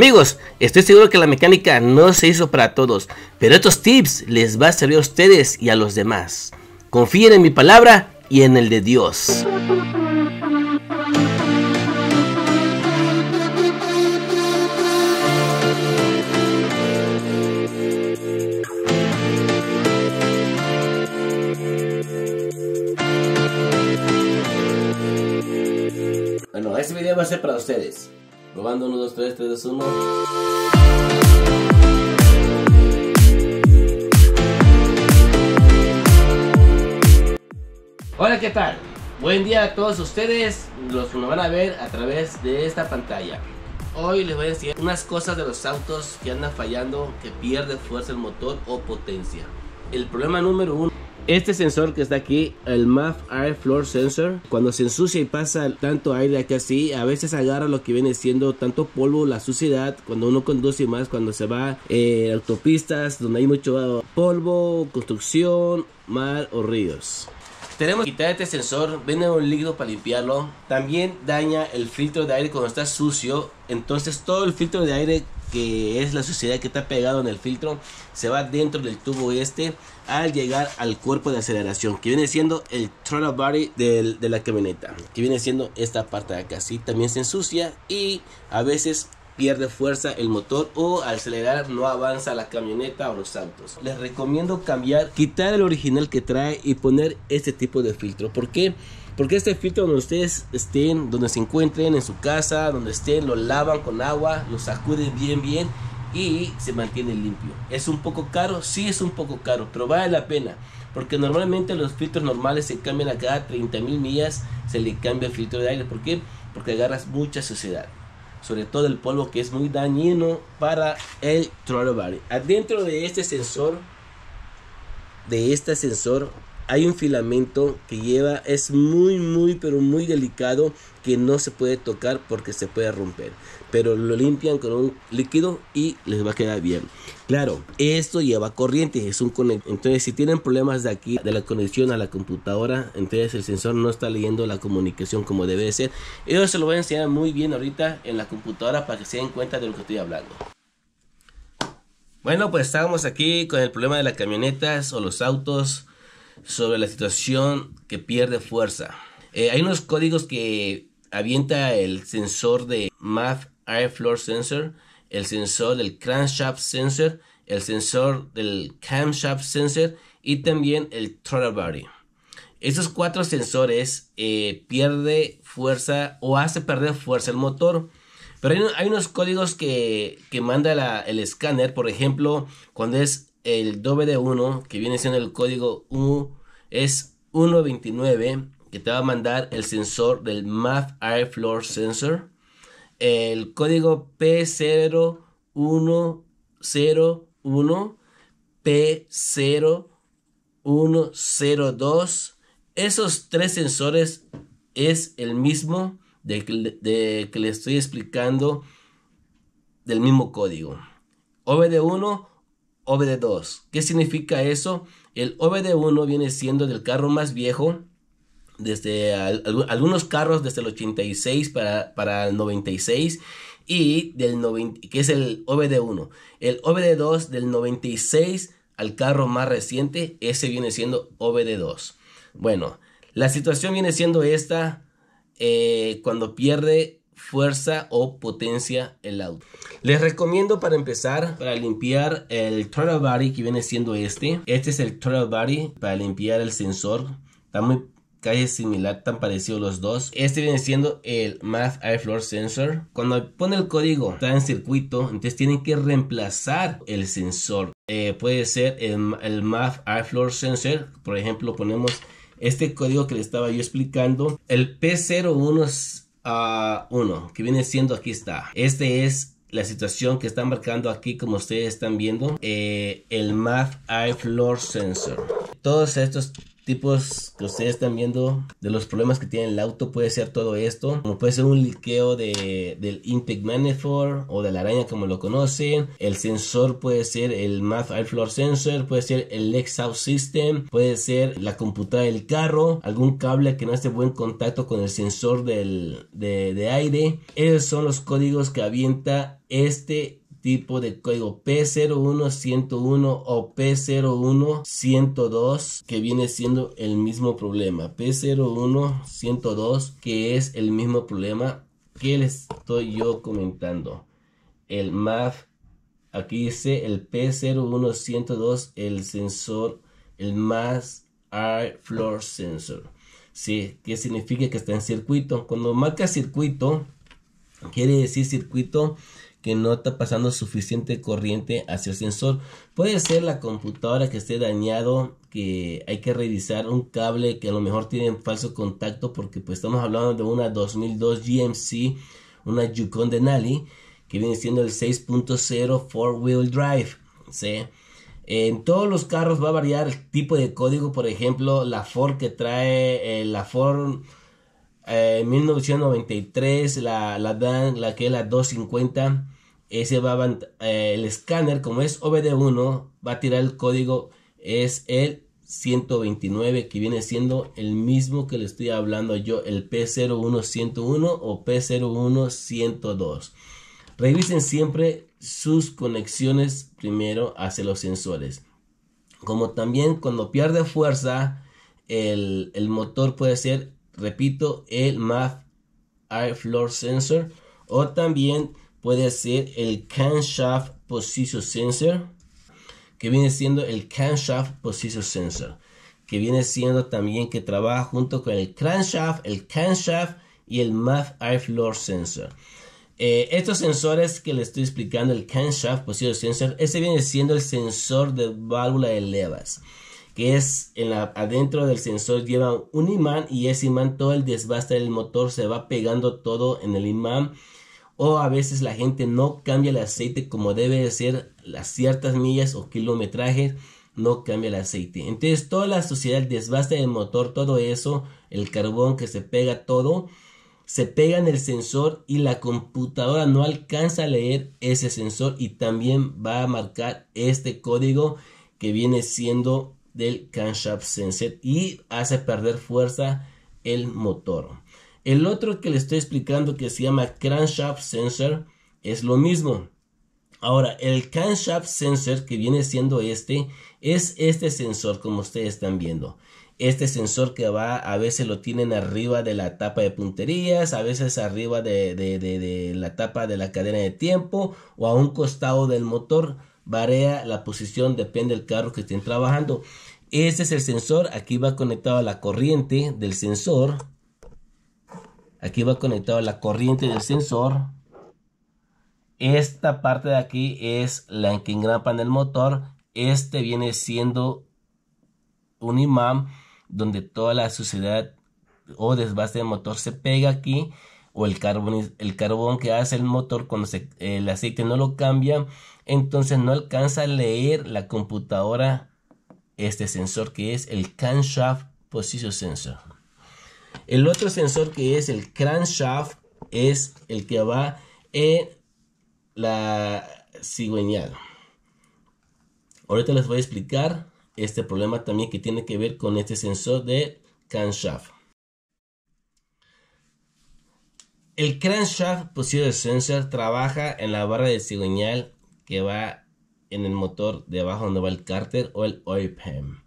Amigos, estoy seguro que la mecánica no se hizo para todos, pero estos tips les va a servir a ustedes y a los demás. Confíen en mi palabra y en el de Dios. Bueno, este video va a ser para ustedes. Probando 1, 2, 3, 3, 2, 1. Hola, ¿qué tal? Buen día a todos ustedes, los que nos van a ver a través de esta pantalla. Hoy les voy a decir unas cosas de los autos que andan fallando, que pierde fuerza el motor o potencia. El problema número uno este sensor que está aquí, el MAF Air Floor Sensor, cuando se ensucia y pasa tanto aire aquí así, a veces agarra lo que viene siendo tanto polvo, la suciedad, cuando uno conduce más, cuando se va eh, autopistas donde hay mucho polvo, construcción, mar o ríos. Tenemos que quitar este sensor, viene un líquido para limpiarlo. También daña el filtro de aire cuando está sucio. Entonces todo el filtro de aire que es la suciedad que está pegado en el filtro se va dentro del tubo este al llegar al cuerpo de aceleración que viene siendo el throttle body de la camioneta que viene siendo esta parte de acá Sí, también se ensucia y a veces pierde fuerza el motor o al acelerar no avanza la camioneta o los santos Les recomiendo cambiar, quitar el original que trae y poner este tipo de filtro. ¿Por qué? Porque este filtro donde ustedes estén, donde se encuentren, en su casa, donde estén, lo lavan con agua, lo sacuden bien, bien y se mantiene limpio. ¿Es un poco caro? Sí, es un poco caro, pero vale la pena. Porque normalmente los filtros normales se cambian a cada 30 mil millas, se le cambia el filtro de aire. ¿Por qué? Porque agarras mucha suciedad sobre todo el polvo que es muy dañino para el troll Adentro de este sensor, de este sensor hay un filamento que lleva, es muy, muy, pero muy delicado que no se puede tocar porque se puede romper. Pero lo limpian con un líquido y les va a quedar bien. Claro, esto lleva corriente, es un Entonces, si tienen problemas de aquí, de la conexión a la computadora, entonces el sensor no está leyendo la comunicación como debe ser. Eso se lo voy a enseñar muy bien ahorita en la computadora para que se den cuenta de lo que estoy hablando. Bueno, pues estábamos aquí con el problema de las camionetas o los autos sobre la situación que pierde fuerza. Eh, hay unos códigos que avienta el sensor de Air Floor Sensor, el sensor del Crankshaft Sensor, el sensor del Camshaft Sensor y también el Throttle Body. Estos cuatro sensores eh, pierde fuerza o hace perder fuerza el motor. Pero hay, unos códigos que, manda el escáner, por ejemplo, cuando es el WD1, que viene siendo el código U, es 129, que te va a mandar el sensor del Math Air Floor Sensor. El código P0101, P0102. Esos tres sensores es el mismo de de que le estoy explicando del mismo código. OBD1 OBD2. ¿Qué significa eso? El OBD1 viene siendo del carro más viejo, desde algunos carros desde el 86 para, el 96 y del 90, que es el OBD1. El OBD2 del 96 al carro más reciente, ese viene siendo OBD2. Bueno, la situación viene siendo esta eh, cuando pierde fuerza o potencia el auto. Les recomiendo para empezar, para limpiar el throttle body que viene siendo este. Este es el throttle body para limpiar el sensor. Está muy casi similar, tan parecido los dos. Este viene siendo el Math Airflow Sensor. Cuando pone el código, está en circuito, entonces tienen que reemplazar el sensor. Eh, puede ser el, el Math Airflow Sensor, por ejemplo, ponemos este código que le estaba yo explicando, el P01 a ah, uno que viene siendo aquí está. Este es la situación que están marcando aquí como ustedes están viendo eh, el Math eye floor sensor todos estos tipos que ustedes están viendo de los problemas que tiene el auto puede ser todo esto, como puede ser un liqueo del intake manifold o de la araña como lo conocen, el sensor puede ser el Math Airflow Sensor, puede ser el Exhaust System, puede ser la computadora del carro, algún cable que no hace buen contacto con el sensor del, de, de aire. Esos son los códigos que avienta este tipo de código P01101 o P01102 que viene siendo el mismo problema. P01102 que es el mismo problema que les estoy yo comentando. El MAF, aquí dice el P01102, el sensor, el más Air Floor Sensor. Sí, Que significa que está en circuito? Cuando marca circuito, quiere decir circuito que no está pasando suficiente corriente hacia el sensor. Puede ser la computadora que esté dañado, que hay que revisar un cable que a lo mejor tiene falso contacto porque pues estamos hablando de una 2002 GMC, una Yukon Denali que viene siendo el 6.0 four wheel drive, En todos los carros va a variar el tipo de código, por ejemplo, la Ford que trae eh, la Ford eh, en 1993 la, dan, la que es la 250, ese va eh, el escáner como es OBD1 va a tirar el código es el 129 que viene siendo el mismo que le estoy hablando yo el P01101 o P01102. Revisen siempre sus conexiones primero hacia los sensores. Como también cuando pierde fuerza el, el motor puede ser repito, el MAF Air Floor Sensor o también puede ser el Canshaft Position Sensor que viene siendo el Canshaft Position Sensor que viene siendo también que trabaja junto con el Crankshaft, el Canshaft y el MAF Air Floor Sensor. Eh, estos sensores que le estoy explicando, el Canshaft position sensor, ese viene siendo el sensor de válvula de levas que es en la, adentro del sensor lleva un imán y ese imán todo el desbaste del motor se va pegando todo en el imán o a veces la gente no cambia el aceite como debe de ser las ciertas millas o kilometrajes no cambia el aceite entonces toda la suciedad el desbaste del motor todo eso el carbón que se pega todo se pega en el sensor y la computadora no alcanza a leer ese sensor y también va a marcar este código que viene siendo del Canshaft sensor y hace perder fuerza el motor. El otro que le estoy explicando que se llama crankshaft sensor es lo mismo. Ahora, el crankshaft sensor que viene siendo este es este sensor como ustedes están viendo. Este sensor que va a veces lo tienen arriba de la tapa de punterías, a veces arriba de la tapa de la cadena de tiempo o a un costado del motor varía la posición, depende del carro que estén trabajando. Este es el sensor, aquí va conectado a la corriente del sensor. Aquí va conectado a la corriente del sensor. Esta parte de aquí es la que engrapan el motor. Este viene siendo un imán donde toda la suciedad o desbaste del motor se pega aquí o el carbón, el carbón que hace el motor cuando el aceite no lo cambia entonces no alcanza a leer la computadora este sensor que es el Canshaft position sensor. El otro sensor que es el crankshaft es el que va en la cigüeñal. Ahorita les voy a explicar este problema también que tiene que ver con este sensor de crankshaft. El crankshaft position sensor trabaja en la barra de cigüeñal que va en el motor de abajo donde va el cárter o el OIPM.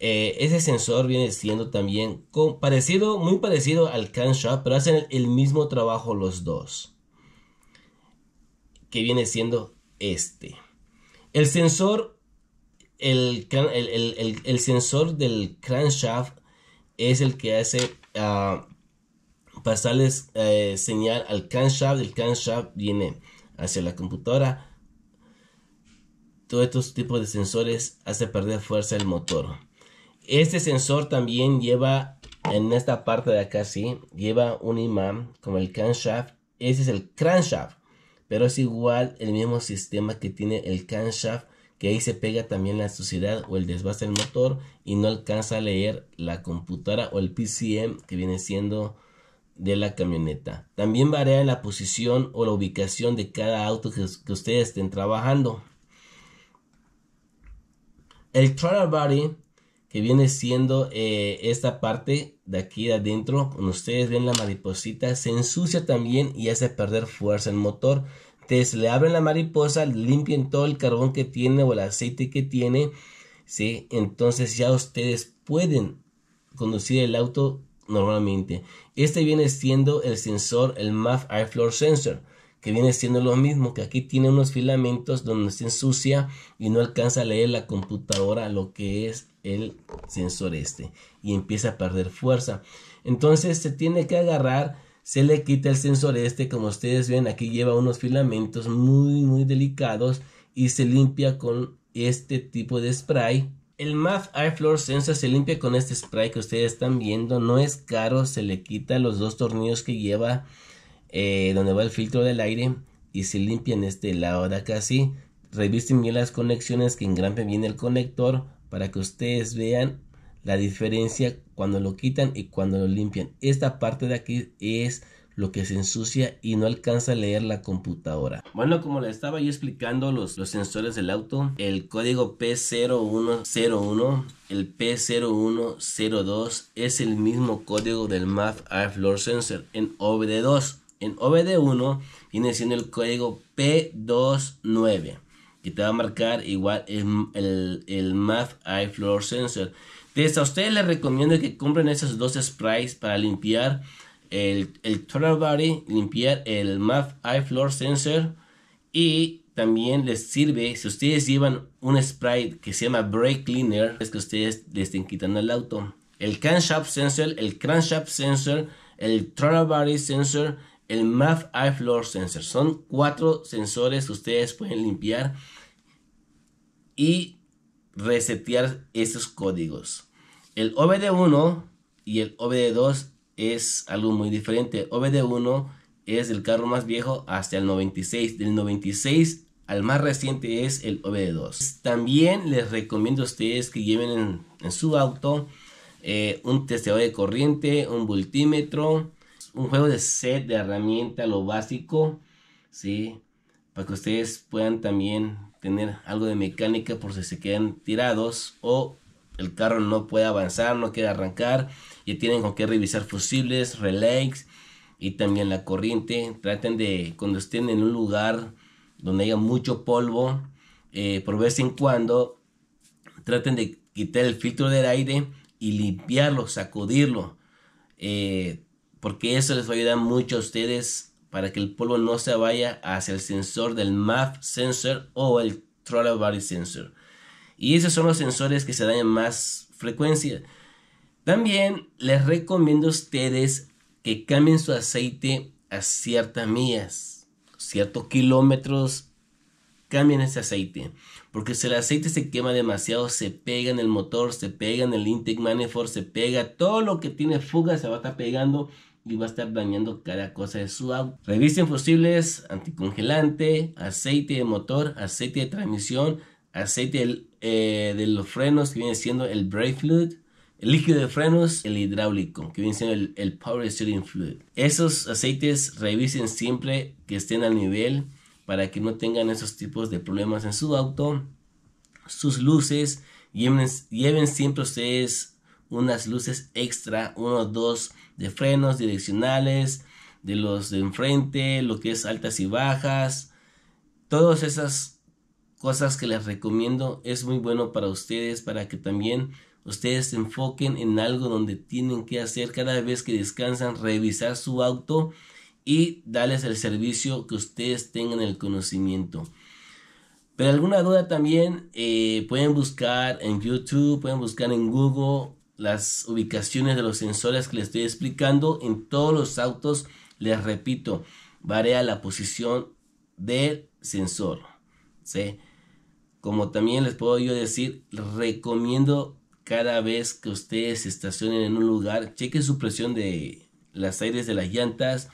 Eh, ese sensor viene siendo también parecido, muy parecido al crankshaft pero hacen el, mismo trabajo los dos. Que viene siendo este. El sensor, el, sensor del crankshaft es el que hace ah, pasarles eh, señal al crankshaft. El crankshaft viene hacia la computadora todos estos tipos de sensores hace perder fuerza el motor. Este sensor también lleva en esta parte de acá, sí, lleva un imán como el camshaft. Ese es el crankshaft, pero es igual el mismo sistema que tiene el camshaft, que ahí se pega también la suciedad o el desbaste del motor y no alcanza a leer la computadora o el PCM que viene siendo de la camioneta. También varía la posición o la ubicación de cada auto que ustedes estén trabajando. El trailer Body, que viene siendo eh, esta parte de aquí adentro, cuando ustedes ven la mariposita, se ensucia también y hace perder fuerza el motor. Entonces le abren la mariposa, limpien todo el carbón que tiene o el aceite que tiene, ¿sí? Entonces ya ustedes pueden conducir el auto normalmente. Este viene siendo el sensor, el MAF Airflow Sensor que viene siendo lo mismo, que aquí tiene unos filamentos donde se ensucia y no alcanza a leer la computadora lo que es el sensor este y empieza a perder fuerza. Entonces se tiene que agarrar, se le quita el sensor este, como ustedes ven aquí lleva unos filamentos muy muy delicados y se limpia con este tipo de spray. El Math Air Sensor se limpia con este spray que ustedes están viendo, no es caro, se le quita los dos tornillos que lleva eh, donde va el filtro del aire y se limpian este lado de acá así. Revisten bien las conexiones que engrampen bien el conector para que ustedes vean la diferencia cuando lo quitan y cuando lo limpian. Esta parte de aquí es lo que se ensucia y no alcanza a leer la computadora. Bueno, como le estaba yo explicando los, los sensores del auto, el código P0101, el P0102 es el mismo código del MAF Air Floor Sensor en OBD2 en OBD1 viene siendo el código P29 que te va a marcar igual el, el, el Math Eye Floor Sensor. Entonces a ustedes les recomiendo que compren esos dos sprays para limpiar el, el Total Body, limpiar el Math Eye Floor Sensor y también les sirve si ustedes llevan un spray que se llama Brake Cleaner, es que ustedes les estén quitando el auto. El shop Sensor, el Crankshaft Sensor, el Throttle Body Sensor el MAF iFloor Sensor. Son cuatro sensores que ustedes pueden limpiar y resetear esos códigos. El OBD1 y el OBD2 es algo muy diferente. OBD1 es el carro más viejo hasta el 96. Del 96 al más reciente es el OBD2. También les recomiendo a ustedes que lleven en, su auto eh, un testeador de corriente, un multímetro un juego de set de herramienta, lo básico, ¿sí? Para que ustedes puedan también tener algo de mecánica por si se quedan tirados o el carro no puede avanzar, no quiere arrancar y tienen con qué revisar fusibles, relays y también la corriente. Traten de, cuando estén en un lugar donde haya mucho polvo, eh, por vez en cuando, traten de quitar el filtro del aire y limpiarlo, sacudirlo. Eh, porque eso les va a ayudar mucho a ustedes para que el polvo no se vaya hacia el sensor del MAP sensor o el Throttle Body Sensor. Y esos son los sensores que se dañan más frecuencia. También les recomiendo a ustedes que cambien su aceite a ciertas millas, ciertos kilómetros, cambien ese aceite. Porque si el aceite se quema demasiado, se pega en el motor, se pega en el intake manifold, se pega todo lo que tiene fuga, se va a estar pegando y va a estar bañando cada cosa de su auto. Revisen fusibles, anticongelante, aceite de motor, aceite de transmisión, aceite eh, de los frenos que viene siendo el brake fluid, el líquido de frenos, el hidráulico que viene siendo el, power steering fluid. Esos aceites revisen siempre que estén al nivel para que no tengan esos tipos de problemas en su auto. Sus luces, lleven siempre ustedes unas luces extra, uno o dos de frenos direccionales, de los de enfrente, lo que es altas y bajas, todas esas cosas que les recomiendo es muy bueno para ustedes, para que también ustedes se enfoquen en algo donde tienen que hacer cada vez que descansan, revisar su auto y darles el servicio que ustedes tengan el conocimiento. Pero alguna duda también eh, pueden buscar en YouTube, pueden buscar en Google las ubicaciones de los sensores que les estoy explicando en todos los autos les repito varía la posición del sensor como también les puedo yo decir recomiendo cada vez que ustedes estacionen en un lugar cheque su presión de las aires de las llantas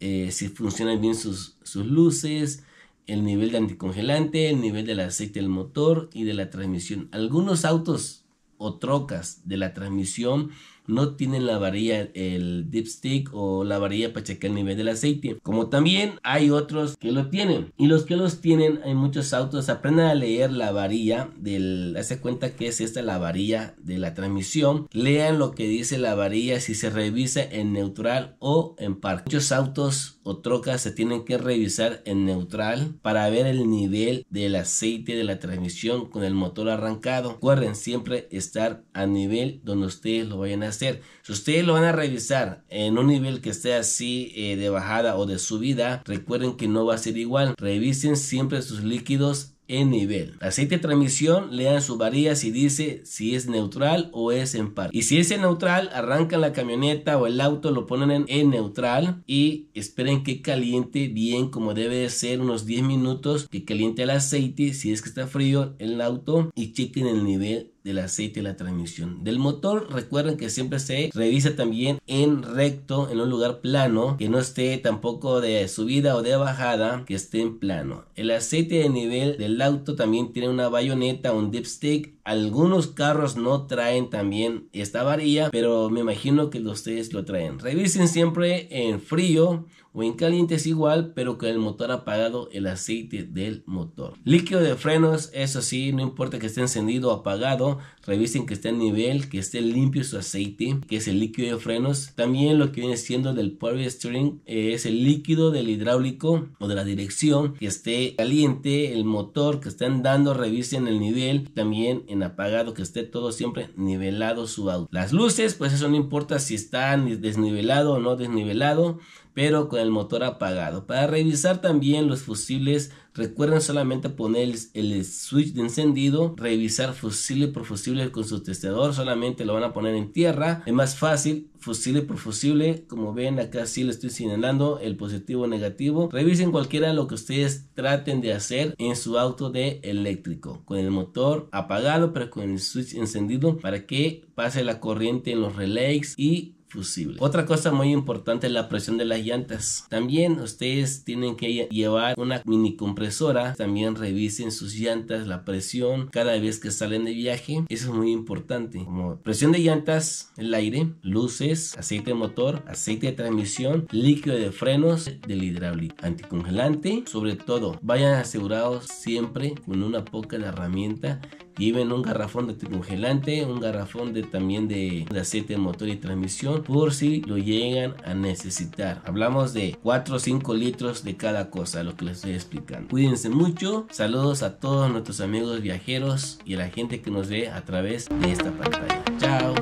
eh, si funcionan bien sus, sus luces el nivel de anticongelante, el nivel del aceite del motor y de la transmisión. Algunos autos o trocas de la transmisión no tienen la varilla, el dipstick o la varilla para checar el nivel del aceite. Como también hay otros que lo tienen. Y los que los tienen Hay muchos autos aprendan a leer la varilla del... Hace cuenta que es esta la varilla de la transmisión. Lean lo que dice la varilla si se revisa en neutral o en parque. Muchos autos o trocas se tienen que revisar en neutral para ver el nivel del aceite de la transmisión con el motor arrancado. Recuerden siempre estar a nivel donde ustedes lo vayan a si ustedes lo van a revisar en un nivel que esté así eh, de bajada o de subida, recuerden que no va a ser igual. Revisen siempre sus líquidos en nivel. Aceite de transmisión, lean su varilla y dice si es neutral o es en par. Y si es en neutral, arrancan la camioneta o el auto, lo ponen en, neutral y esperen que caliente bien como debe de ser, unos 10 minutos que caliente el aceite, si es que está frío el auto y chequen el nivel del aceite de la transmisión. Del motor recuerden que siempre se revisa también en recto, en un lugar plano, que no esté tampoco de subida o de bajada, que esté en plano. El aceite de nivel del auto también tiene una bayoneta, un dipstick algunos carros no traen también esta varilla, pero me imagino que ustedes lo traen. Revisen siempre en frío o en caliente es igual, pero con el motor apagado el aceite del motor. Líquido de frenos, eso sí, no importa que esté encendido o apagado, revisen que esté en nivel, que esté limpio su aceite, que es el líquido de frenos. También lo que viene siendo del power steering eh, es el líquido del hidráulico o de la dirección, que esté caliente, el motor que estén dando, revisen el nivel, también en apagado, que esté todo siempre nivelado su auto. Las luces, pues eso no importa si está desnivelado o no desnivelado pero con el motor apagado. Para revisar también los fusibles, recuerden solamente poner el, switch de encendido, revisar fusible por fusible con su testador, solamente lo van a poner en tierra. Es más fácil, fusible por fusible, como ven acá sí le estoy señalando el positivo o negativo. Revisen cualquiera lo que ustedes traten de hacer en su auto de eléctrico, con el motor apagado, pero con el switch encendido para que pase la corriente en los relays y fusible. Otra cosa muy importante es la presión de las llantas. También ustedes tienen que llevar una mini compresora. También revisen sus llantas, la presión cada vez que salen de viaje. Eso es muy importante. Como presión de llantas, el aire, luces, aceite de motor, aceite de transmisión, líquido de frenos, del hidráulico, anticongelante. Sobre todo, vayan asegurados siempre con una poca de herramienta Lleven un garrafón de congelante, un garrafón de también de, de aceite de motor y transmisión por si lo llegan a necesitar. Hablamos de 4 o 5 litros de cada cosa, lo que les estoy explicando. Cuídense mucho. Saludos a todos nuestros amigos viajeros y a la gente que nos ve a través de esta pantalla. Chao.